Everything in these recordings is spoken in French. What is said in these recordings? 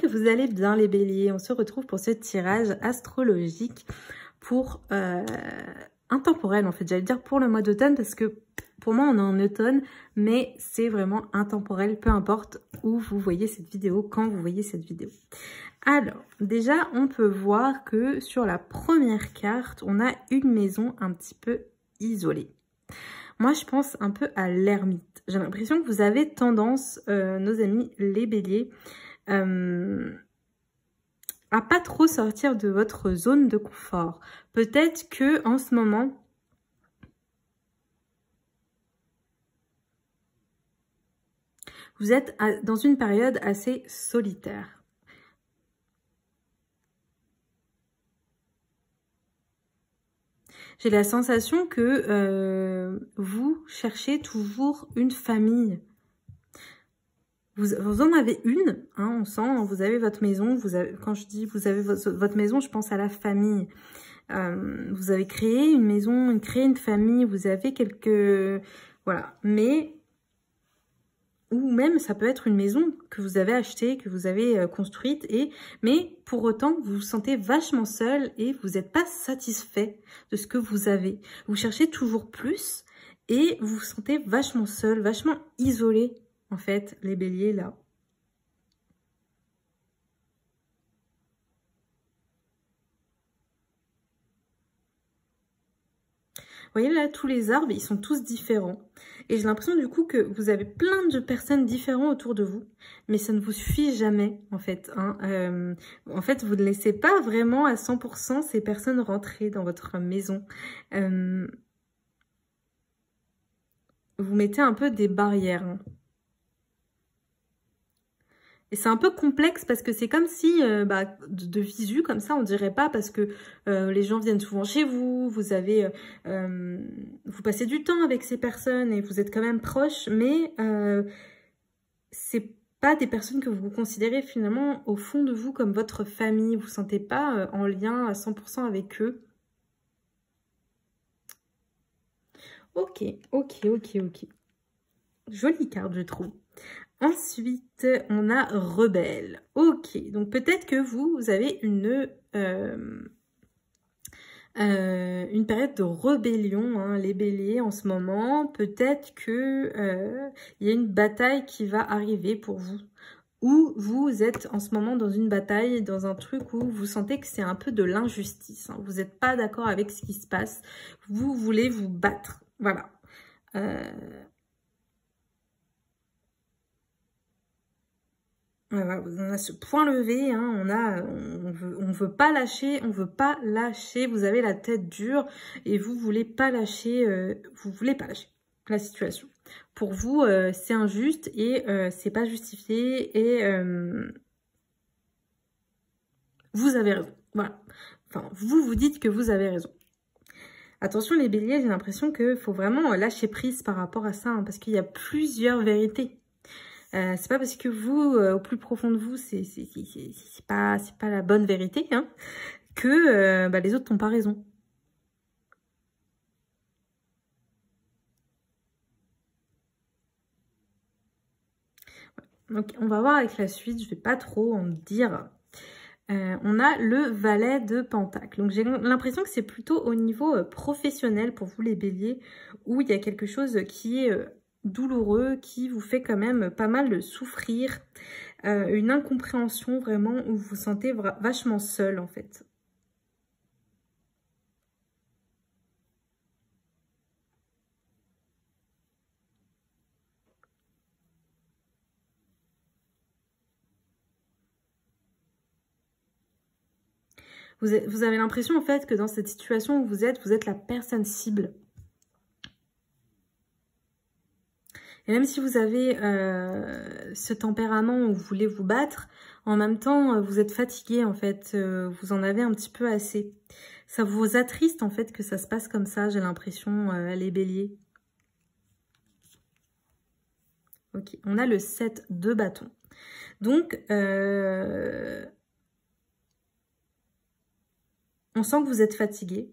que vous allez bien les béliers. On se retrouve pour ce tirage astrologique pour euh, intemporel en fait. J'allais dire pour le mois d'automne parce que pour moi on est en automne mais c'est vraiment intemporel peu importe où vous voyez cette vidéo, quand vous voyez cette vidéo. Alors déjà on peut voir que sur la première carte on a une maison un petit peu isolée. Moi, je pense un peu à l'ermite. J'ai l'impression que vous avez tendance, euh, nos amis les béliers, euh, à pas trop sortir de votre zone de confort. Peut-être que en ce moment, vous êtes dans une période assez solitaire. J'ai la sensation que euh, vous cherchez toujours une famille, vous, en avez une, hein, on sent, vous avez votre maison. Vous avez, quand je dis vous avez votre maison, je pense à la famille. Euh, vous avez créé une maison, créé une famille, vous avez quelques... Voilà, mais... Ou même, ça peut être une maison que vous avez achetée, que vous avez euh, construite, et mais pour autant, vous vous sentez vachement seul et vous n'êtes pas satisfait de ce que vous avez. Vous cherchez toujours plus et vous vous sentez vachement seul, vachement isolé en fait, les béliers là. Vous voyez là, tous les arbres, ils sont tous différents. Et j'ai l'impression du coup que vous avez plein de personnes différentes autour de vous, mais ça ne vous suffit jamais en fait. Hein. Euh, en fait, vous ne laissez pas vraiment à 100% ces personnes rentrer dans votre maison. Euh, vous mettez un peu des barrières. Hein. Et c'est un peu complexe parce que c'est comme si, euh, bah, de, visu, comme ça, on ne dirait pas parce que euh, les gens viennent souvent chez vous, vous avez, euh, vous passez du temps avec ces personnes et vous êtes quand même proches. mais c'est pas des personnes que vous considérez finalement au fond de vous comme votre famille, vous sentez pas en lien à 100% avec eux. Ok, ok, ok, ok. Jolie carte, je trouve. Ensuite, on a rebelle. Ok, donc peut-être que vous, avez une, euh, euh, une période de rébellion, hein, les béliers en ce moment. Peut-être que euh, il y a une bataille qui va arriver pour vous. Ou vous êtes en ce moment dans une bataille, dans un truc où vous sentez que c'est un peu de l'injustice. Hein. vous n'êtes pas d'accord avec ce qui se passe. Vous voulez vous battre. Voilà. on a ce point levé, hein, on a, on veut, pas lâcher, on veut pas lâcher. Vous avez la tête dure et vous voulez pas lâcher, euh, vous voulez pas lâcher la situation. Pour vous, euh, c'est injuste et euh, c'est pas justifié et vous avez raison. Voilà. Enfin, vous vous dites que vous avez raison. Attention les béliers, j'ai l'impression qu'il faut vraiment lâcher prise par rapport à ça, hein, parce qu'il y a plusieurs vérités euh, c'est pas parce que vous, euh, au plus profond de vous, c'est pas, pas la bonne vérité, hein, que euh, bah, les autres n'ont pas raison. Donc, on va voir avec la suite, je vais pas trop en dire. on a le valet de pentacle. Donc j'ai l'impression que c'est plutôt au niveau professionnel pour vous les béliers où il y a quelque chose qui est douloureux qui vous fait quand même pas mal souffrir, euh, une incompréhension vraiment où vous vous sentez vachement seul en fait. Vous avez l'impression en fait que dans cette situation où vous êtes, vous êtes la personne cible. Et même si vous avez euh, ce tempérament où vous voulez vous battre, en même temps, euh, vous êtes fatigué, en fait. Euh, vous en avez un petit peu assez. Ça vous attriste, en fait, que ça se passe comme ça, j'ai l'impression, elle les béliers. Ok, on a le 7 de bâton. Donc, on sent que vous êtes fatigué,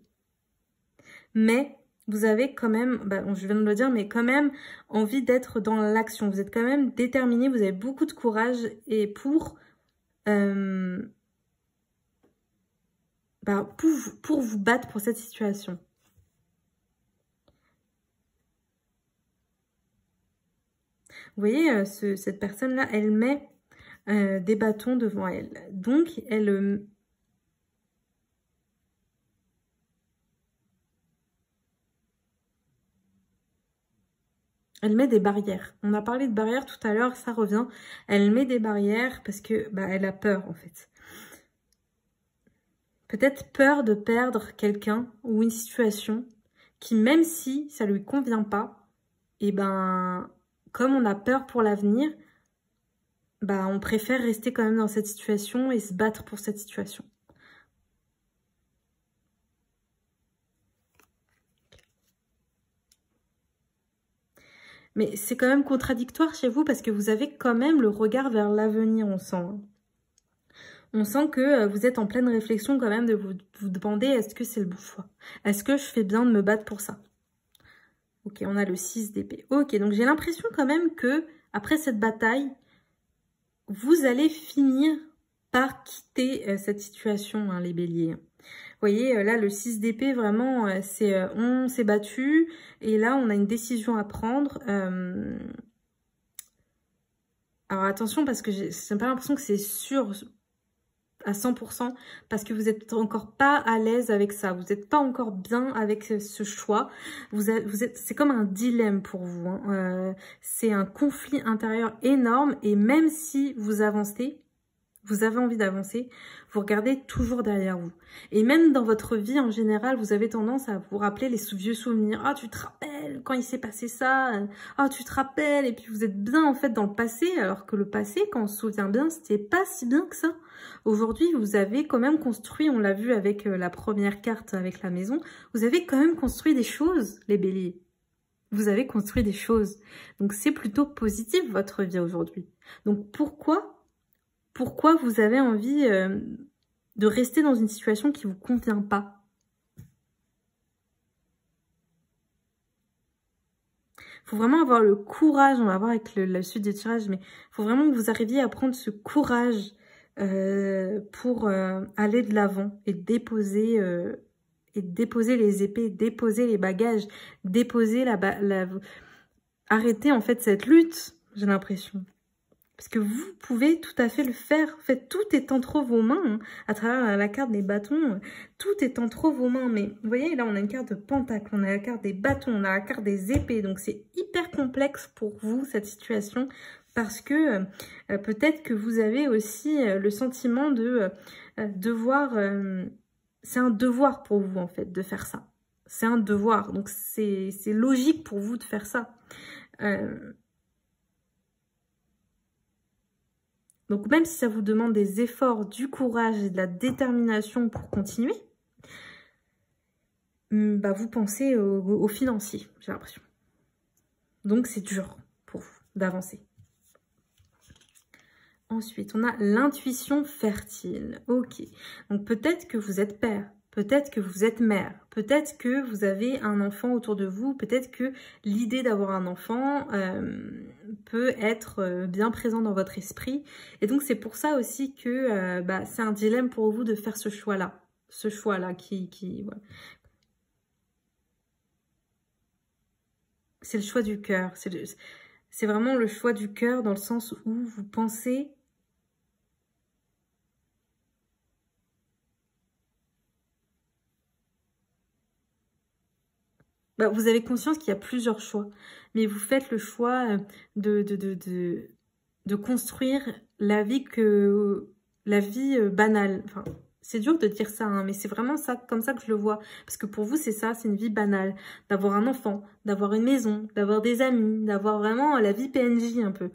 mais vous avez quand même, bah, je viens de le dire, mais quand même envie d'être dans l'action. Vous êtes quand même déterminé, vous avez beaucoup de courage et pour, euh, bah, vous battre pour cette situation. Vous voyez, euh, cette personne-là, elle met euh, des bâtons devant elle. Donc, elle, Elle met des barrières. On a parlé de barrières tout à l'heure, ça revient. Elle met des barrières parce que bah, elle a peur en fait. Peut-être peur de perdre quelqu'un ou une situation qui, même si ça lui convient pas, et eh ben, comme on a peur pour l'avenir, bah, on préfère rester quand même dans cette situation et se battre pour cette situation. Mais c'est quand même contradictoire chez vous parce que vous avez quand même le regard vers l'avenir, on sent. On sent que euh, vous êtes en pleine réflexion quand même de vous, demander est-ce que c'est le bon choix Est-ce que je fais bien de me battre pour ça Ok, on a le 6 d'épée. Ok, donc j'ai l'impression quand même que après cette bataille, vous allez finir par quitter euh, cette situation, hein, les béliers. Vous voyez, euh, là, le 6 d'épée, vraiment, euh, c'est euh, on s'est battu et là, on a une décision à prendre. Alors, attention, parce que j'ai pas l'impression que c'est sûr à 100% parce que vous n'êtes encore pas à l'aise avec ça, vous n'êtes pas encore bien avec ce choix. Vous, vous êtes, c'est comme un dilemme pour vous. Hein. c'est un conflit intérieur énorme et même si vous avancez, vous avez envie d'avancer, vous regardez toujours derrière vous. Et même dans votre vie en général, vous avez tendance à vous rappeler les vieux souvenirs. Ah, tu te rappelles quand il s'est passé ça hein. Ah, tu te rappelles Et puis vous êtes bien en fait dans le passé, alors que le passé, quand on se souvient bien, c'était pas si bien que ça. Aujourd'hui, vous avez quand même construit, on l'a vu avec euh, la première carte avec la maison, vous avez quand même construit des choses, les béliers vous avez construit des choses. Donc c'est plutôt positif votre vie aujourd'hui. Donc pourquoi pourquoi vous avez envie euh, de rester dans une situation qui ne vous convient pas. Il faut vraiment avoir le courage, on va voir avec le, la suite des tirages, mais il faut vraiment que vous arriviez à prendre ce courage euh, pour euh, aller de l'avant et déposer et déposer les épées, déposer les bagages, déposer la, la... arrêter en fait cette lutte, j'ai l'impression. Parce que vous pouvez tout à fait le faire. En fait, tout est entre vos mains. Hein, à travers la carte des bâtons, hein. tout est entre vos mains. Mais vous voyez, là, on a une carte de pentacle, on a la carte des bâtons, on a la carte des épées. Donc, c'est hyper complexe pour vous, cette situation. Parce que euh, euh, peut-être que vous avez aussi euh, le sentiment de devoir... c'est un devoir pour vous, en fait, de faire ça. C'est un devoir. Donc, c'est logique pour vous de faire ça. Donc même si ça vous demande des efforts, du courage et de la détermination pour continuer, hmm, bah vous pensez aux au, financier, financiers, j'ai l'impression. Donc c'est dur pour vous d'avancer. Ensuite, on a l'intuition fertile. Ok, donc peut-être que vous êtes père, peut-être que vous êtes mère, peut-être que vous avez un enfant autour de vous, peut-être que l'idée d'avoir un enfant, euh, peut être euh, bien présent dans votre esprit. Et donc c'est pour ça aussi que euh, bah, c'est un dilemme pour vous de faire ce choix-là. Ce choix-là qui... qui C'est le choix du cœur. C'est vraiment le choix du cœur dans le sens où vous pensez vous avez conscience qu'il y a plusieurs choix, mais vous faites le choix de, de, de, de, de construire la vie que la vie banale. Enfin, c'est dur de dire ça, mais c'est vraiment ça, comme ça que je le vois. Parce que pour vous, c'est ça, c'est une vie banale. D'avoir un enfant, d'avoir une maison, d'avoir des amis, d'avoir vraiment la vie PNJ un peu.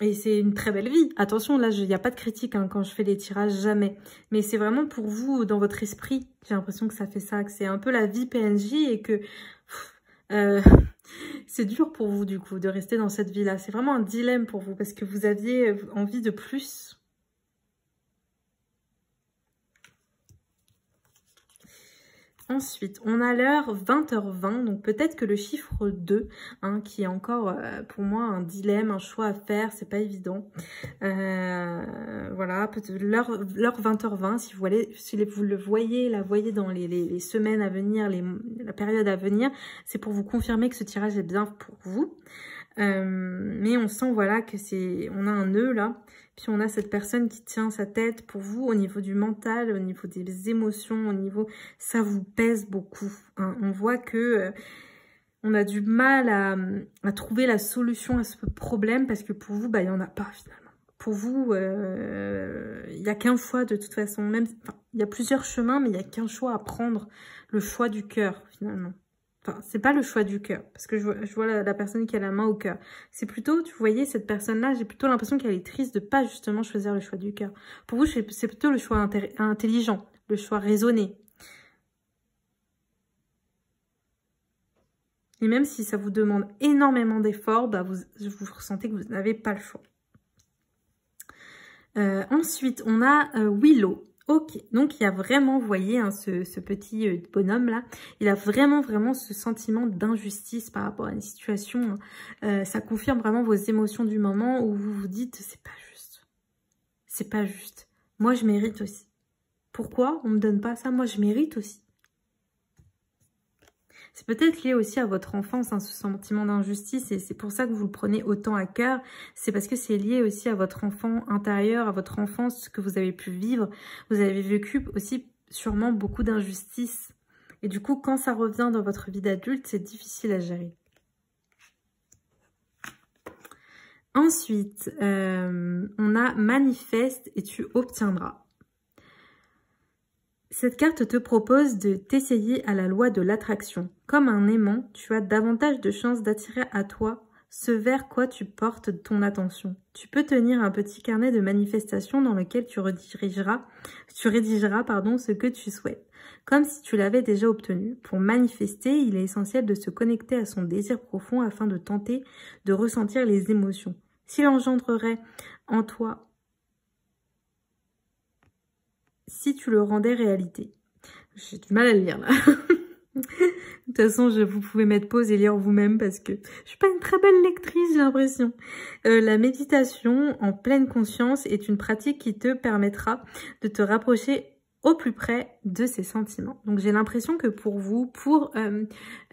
Et c'est une très belle vie. Attention, là, il n'y a pas de critique hein, quand je fais les tirages, jamais. Mais c'est vraiment pour vous, dans votre esprit. J'ai l'impression que ça fait ça, que c'est un peu la vie PNJ et que... Euh, c'est dur pour vous, du coup, de rester dans cette vie-là. C'est vraiment un dilemme pour vous parce que vous aviez envie de plus Ensuite, on a l'heure 20h20, donc peut-être que le chiffre 2, hein, qui est encore euh, pour moi un dilemme, un choix à faire, c'est pas évident. Euh, voilà, l'heure 20h20, si vous, voulez, si vous le voyez, la voyez dans les, semaines à venir, la période à venir, c'est pour vous confirmer que ce tirage est bien pour vous. Euh, mais on sent voilà que c'est on a un nœud là puis on a cette personne qui tient sa tête pour vous au niveau du mental, au niveau des émotions, au niveau... Ça vous pèse beaucoup. Hein. On voit que... Euh, on a du mal à, trouver la solution à ce problème parce que pour vous, bah, il n'y en a pas finalement. Pour vous, euh, il n'y a qu'un choix de toute façon. Même, il y a plusieurs chemins, mais il n'y a qu'un choix à prendre, le choix du cœur finalement c'est pas le choix du cœur, parce que je vois, la, personne qui a la main au cœur. C'est plutôt, tu voyez, cette personne-là, j'ai plutôt l'impression qu'elle est triste de pas justement choisir le choix du cœur. Pour vous, c'est plutôt le choix intelligent, le choix raisonné. Et même si ça vous demande énormément d'efforts, bah vous, vous ressentez que vous n'avez pas le choix. Euh, ensuite, on a euh, Willow. Ok, donc il a vraiment, vous voyez, hein, ce, petit euh, bonhomme-là, il a vraiment, vraiment ce sentiment d'injustice par rapport à une situation. Hein. Euh, ça confirme vraiment vos émotions du moment où vous vous dites, c'est pas juste. C'est pas juste. Moi, je mérite aussi. Pourquoi on me donne pas ça Moi, je mérite aussi. C'est peut-être lié aussi à votre enfance, hein, ce sentiment d'injustice, et c'est pour ça que vous le prenez autant à cœur. C'est parce que c'est lié aussi à votre enfant intérieur, à votre enfance, ce que vous avez pu vivre. Vous avez vécu aussi sûrement beaucoup d'injustices. Et du coup, quand ça revient dans votre vie d'adulte, c'est difficile à gérer. Ensuite, euh, on a manifeste et tu obtiendras. Cette carte te propose de t'essayer à la loi de l'attraction. Comme un aimant, tu as davantage de chances d'attirer à toi ce vers quoi tu portes ton attention. Tu peux tenir un petit carnet de manifestation dans lequel tu redirigeras, tu rédigeras pardon, ce que tu souhaites, comme si tu l'avais déjà obtenu. Pour manifester, il est essentiel de se connecter à son désir profond afin de tenter de ressentir les émotions. S'il engendrerait en toi si tu le rendais réalité. J'ai du mal à le lire là. de toute façon, vous pouvez mettre pause et lire vous-même parce que je suis pas une très belle lectrice, j'ai l'impression. Euh, la méditation en pleine conscience est une pratique qui te permettra de te rapprocher plus près de ses sentiments. Donc j'ai l'impression que pour vous, pour euh,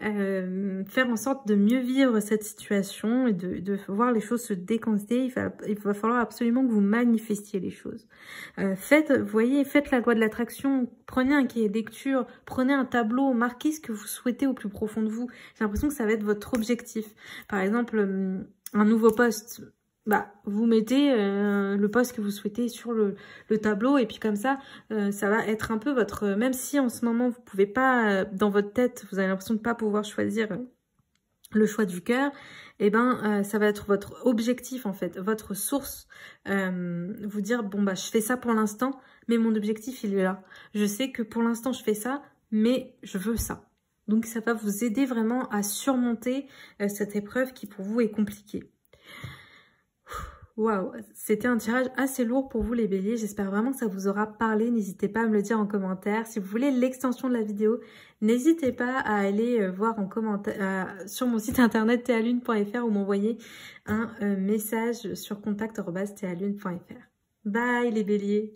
euh, faire en sorte de mieux vivre cette situation et de, voir les choses se décanter, il, va falloir absolument que vous manifestiez les choses. Euh, faites, voyez, faites la loi de l'attraction, prenez un cahier de lecture, prenez un tableau, marquez ce que vous souhaitez au plus profond de vous. J'ai l'impression que ça va être votre objectif. Par exemple, hum, un nouveau poste, bah, vous mettez euh, le poste que vous souhaitez sur le, tableau et puis comme ça, euh, ça va être un peu votre... Euh, même si en ce moment, vous pouvez pas, dans votre tête, vous avez l'impression de pas pouvoir choisir le choix du cœur, et eh ben ça va être votre objectif en fait, votre source. vous dire bon bah je fais ça pour l'instant, mais mon objectif il est là. Je sais que pour l'instant je fais ça, mais je veux ça. Donc ça va vous aider vraiment à surmonter cette épreuve qui pour vous est compliquée. Waouh, c'était un tirage assez lourd pour vous les béliers, j'espère vraiment que ça vous aura parlé, n'hésitez pas à me le dire en commentaire. Si vous voulez l'extension de la vidéo, n'hésitez pas à aller euh, voir en commentaire sur mon site internet thalune.fr ou m'envoyer un euh, message sur contact.théalune.fr. Bye les béliers